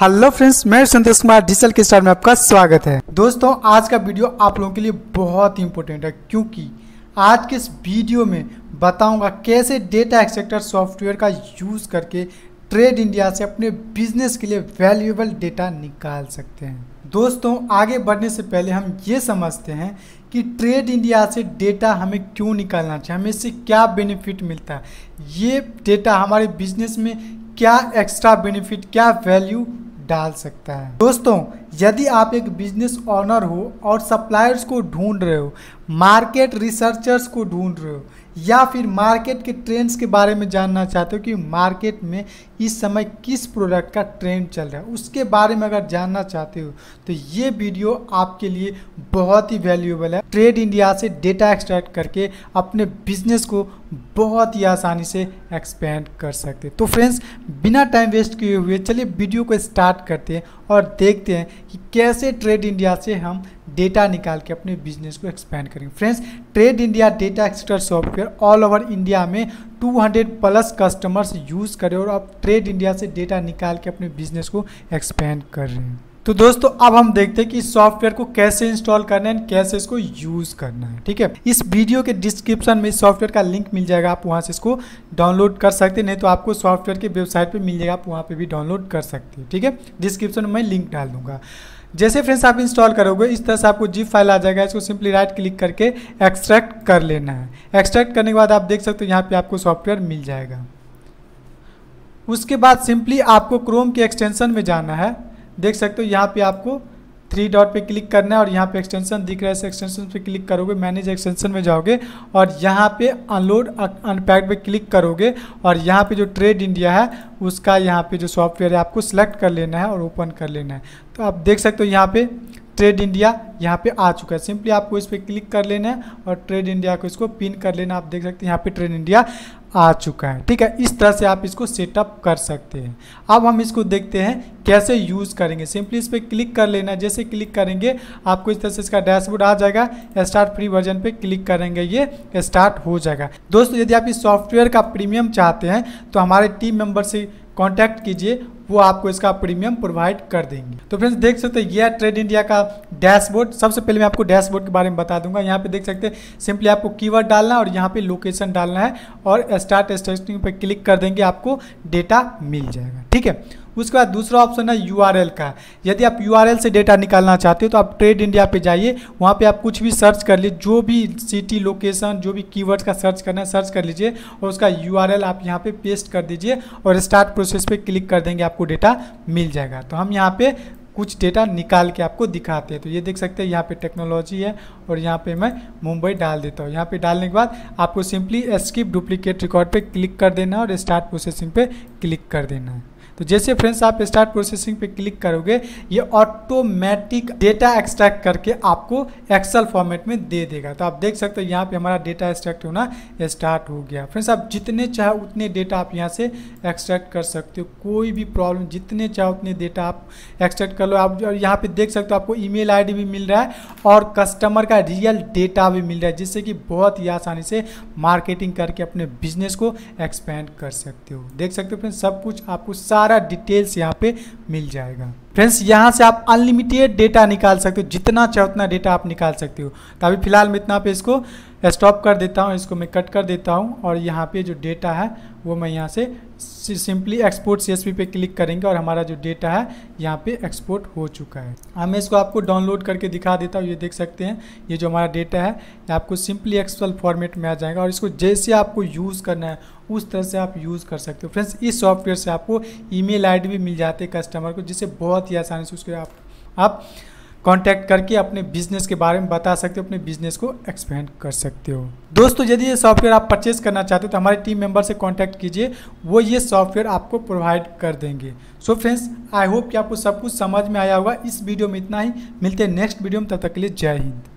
hello friends मैं Santosh Kumar digital के star में आपका स्वागत है दोस्तों आज का वीडियो आप लोगों के लिए बहुत इंपॉर्टेंट है क्योंकि आज के इस वीडियो में बताऊंगा कैसे डेटा एक्सेक्टर सॉफ्टवेयर का यूज़ करके ट्रेड इंडिया से अपने बिजनेस के लिए वैल्यूएबल डेटा निकाल सकते हैं दोस्तों आगे बढ़ने से पहले हम ये समझते हैं कि ट्रेड इंडिया से डेटा हमें क्यों निकालना चाहिए हमें इससे क्या बेनिफिट मिलता है ये डेटा हमारे बिजनेस में क्या एक्स्ट्रा बेनिफिट क्या वैल्यू डाल सकता है दोस्तों यदि आप एक बिजनेस ऑनर हो और सप्लायर्स को ढूंढ रहे हो मार्केट रिसर्चर्स को ढूंढ रहे हो या फिर मार्केट के ट्रेंड्स के बारे में जानना चाहते हो कि मार्केट में इस समय किस प्रोडक्ट का ट्रेंड चल रहा है उसके बारे में अगर जानना चाहते हो तो ये वीडियो आपके लिए बहुत ही वैल्यूएबल है ट्रेड इंडिया से डेटा एक्सट्रैक्ट करके अपने बिजनेस को बहुत ही आसानी से एक्सपेंड कर सकते तो फ्रेंड्स बिना टाइम वेस्ट किए हुए चलिए वीडियो को स्टार्ट करते हैं और देखते हैं कि कैसे ट्रेड इंडिया से हम डेटा निकाल के अपने बिजनेस को एक्सपैंड करेंगे friends trade India data extractor software all over India में 200 प्लस कस्टमर्स यूज़ करें और अब ट्रेड इंडिया से डेटा निकाल के अपने बिजनेस को एक्सपैंड कर रहे हैं तो दोस्तों अब हम देखते हैं कि इस सॉफ्टवेयर को कैसे इंस्टॉल करना है कैसे इसको यूज करना है ठीक है इस वीडियो के डिस्क्रिप्शन में इस सॉफ्टवेयर का लिंक मिल जाएगा आप वहां से इसको डाउनलोड कर सकते हैं नहीं तो आपको सॉफ्टवेयर के वेबसाइट पे मिल जाएगा आप वहां पे भी डाउनलोड कर सकते हैं ठीक है डिस्क्रिप्शन में लिंक डाल दूंगा जैसे फ्रेंड्स आप इंस्टॉल करोगे इस तरह से आपको जिप फाइल आ जाएगा इसको सिंपली राइट क्लिक करके एक्सट्रैक्ट कर लेना है एक्सट्रैक्ट करने के बाद आप देख सकते हो यहाँ पे आपको सॉफ्टवेयर मिल जाएगा उसके बाद सिंपली आपको क्रोम के एक्सटेंशन में जाना है देख सकते हो यहाँ पे आपको थ्री डॉट पे क्लिक करना है और यहाँ पे एक्सटेंशन दिख रहा है इस एक्सटेंशन पे क्लिक करोगे मैनेज एक्सटेंशन में जाओगे और यहाँ पे अनलोड अनपैक्ट पे क्लिक करोगे और यहाँ पे जो ट्रेड इंडिया है उसका यहाँ पे जो सॉफ्टवेयर है आपको सेलेक्ट कर लेना है और ओपन कर लेना है तो आप देख सकते हो यहाँ पे ट्रेड इंडिया यहाँ पे आ चुका है सिंपली आपको इस पर क्लिक कर लेना है और ट्रेड इंडिया को इसको पिन कर लेना आप देख सकते हैं यहाँ पे ट्रेड इंडिया आ चुका है ठीक है इस तरह से आप इसको सेटअप कर सकते हैं अब हम इसको देखते हैं कैसे यूज़ करेंगे सिंपली इस पर क्लिक कर लेना है जैसे क्लिक करेंगे आपको इस तरह से इसका डैशबोर्ड आ जाएगा स्टार्ट फ्री वर्जन पे क्लिक करेंगे ये स्टार्ट हो जाएगा दोस्तों यदि आप इस सॉफ्टवेयर का प्रीमियम चाहते हैं तो हमारे टीम मेंबर से कॉन्टैक्ट कीजिए वो आपको इसका प्रीमियम प्रोवाइड कर देंगे तो फ्रेंड्स देख सकते हैं यह ट्रेड इंडिया का डैशबोर्ड सबसे पहले मैं आपको डैशबोर्ड के बारे में बता दूंगा यहाँ पे देख सकते हैं सिंपली आपको कीवर्ड डालना है और यहाँ पे लोकेशन डालना है और स्टार्ट स्टेटिंग पे क्लिक कर देंगे आपको डेटा मिल जाएगा ठीक है उसके बाद दूसरा ऑप्शन है यू का यदि आप यू से डेटा निकालना चाहते हो तो आप ट्रेड इंडिया पे जाइए वहाँ पे आप कुछ भी सर्च कर लीजिए जो भी सिटी लोकेशन जो भी कीवर्ड्स का सर्च करना है सर्च कर लीजिए और उसका यू आप यहाँ पे पेस्ट कर दीजिए और स्टार्ट प्रोसेस पे क्लिक कर देंगे आपको डेटा मिल जाएगा तो हम यहाँ पे कुछ डेटा निकाल के आपको दिखाते हैं तो ये देख सकते हैं यहाँ पे टेक्नोलॉजी है और यहाँ पे मैं मुंबई डाल देता हूँ यहाँ पे डालने के बाद आपको सिंपली स्किप डुप्लीकेट रिकॉर्ड पे क्लिक कर देना है और स्टार्ट प्रोसेसिंग पे क्लिक कर देना है तो जैसे फ्रेंड्स आप स्टार्ट प्रोसेसिंग पे क्लिक करोगे ये ऑटोमेटिक डेटा एक्सट्रैक्ट करके आपको एक्सेल फॉर्मेट में दे देगा तो आप देख सकते हो यहाँ पे हमारा डेटा एक्सट्रैक्ट होना स्टार्ट हो गया फ्रेंड्स आप जितने चाहे उतने डेटा आप यहाँ से एक्सट्रैक्ट कर सकते हो कोई भी प्रॉब्लम जितने चाहे उतने डेटा आप एक्सट्रैक्ट कर लो आप यहाँ पे देख सकते हो आपको ई मेल भी मिल रहा है और कस्टमर का रियल डेटा भी मिल रहा है जिससे कि बहुत ही आसानी से मार्केटिंग करके अपने बिजनेस को एक्सपेंड कर सकते हो देख सकते हो फ्रेंड्स सब कुछ आपको सारा सारा डिटेल्स यहाँ पे मिल जाएगा फ्रेंड्स यहाँ से आप अनलिमिटेड डेटा निकाल सकते हो जितना चाहे उतना डेटा आप निकाल सकते हो तो अभी फिलहाल मैं इतना पे इसको स्टॉप कर देता हूँ इसको मैं कट कर देता हूँ और यहाँ पे जो डेटा है वो मैं यहाँ से सिंपली एक्सपोर्ट सी पे क्लिक करेंगे और हमारा जो डेटा है यहाँ पे एक्सपोर्ट हो चुका है अब मैं इसको आपको डाउनलोड करके दिखा देता हूँ ये देख सकते हैं ये जो हमारा डेटा है ये आपको सिंपली एक्सपल फॉर्मेट में आ जाएगा और इसको जैसे आपको यूज़ करना है उस तरह से आप यूज़ कर सकते हो फ्रेंड्स इस सॉफ्टवेयर से आपको ई मेल भी मिल जाती है कस्टमर को जिससे बहुत ही आसानी से उसके आप, आप कांटेक्ट करके अपने बिजनेस के बारे में बता सकते हो अपने बिजनेस को एक्सपेंड कर सकते हो दोस्तों यदि ये सॉफ्टवेयर आप परचेज करना चाहते हो तो हमारे टीम मेंबर से कांटेक्ट कीजिए वो ये सॉफ्टवेयर आपको प्रोवाइड कर देंगे सो फ्रेंड्स आई होप कि आपको सब कुछ समझ में आया होगा इस वीडियो में इतना ही मिलते हैं नेक्स्ट वीडियो में तब तक के लिए जय हिंद